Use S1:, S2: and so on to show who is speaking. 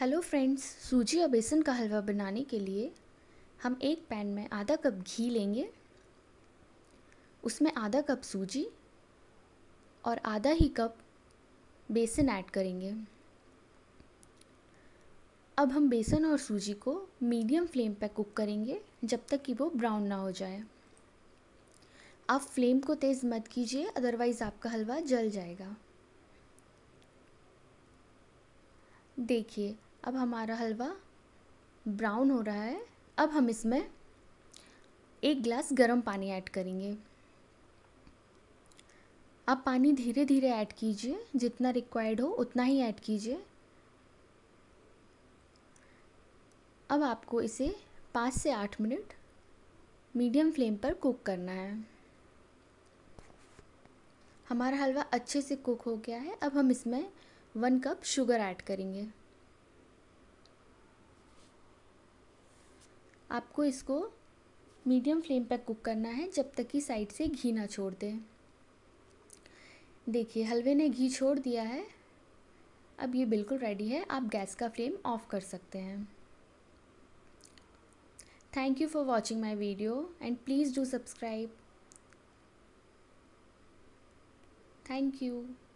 S1: hello friends सूजी और बेसन का हलवा बनाने के लिए हम एक पैन में आधा कप घी लेंगे उसमें आधा कप सूजी और आधा ही कप बेसन ऐड करेंगे अब हम बेसन और सूजी को मीडियम फ्लेम पर कुक करेंगे जब तक कि वो ब्राउन ना हो जाए आप फ्लेम को तेज़ मत कीजिए अदरवाइज़ आपका हलवा जल जाएगा देखिए अब हमारा हलवा ब्राउन हो रहा है अब हम इसमें एक गिलास गर्म पानी ऐड करेंगे आप पानी धीरे धीरे ऐड कीजिए जितना रिक्वायर्ड हो उतना ही ऐड कीजिए अब आपको इसे पाँच से आठ मिनट मीडियम फ्लेम पर कुक करना है हमारा हलवा अच्छे से कुक हो गया है अब हम इसमें वन कप शुगर ऐड करेंगे आपको इसको मीडियम फ्लेम पर कुक करना है जब तक कि साइड से घी ना छोड़ दें देखिए हलवे ने घी छोड़ दिया है अब ये बिल्कुल रेडी है आप गैस का फ्लेम ऑफ कर सकते हैं thank you for watching my video and please do subscribe thank you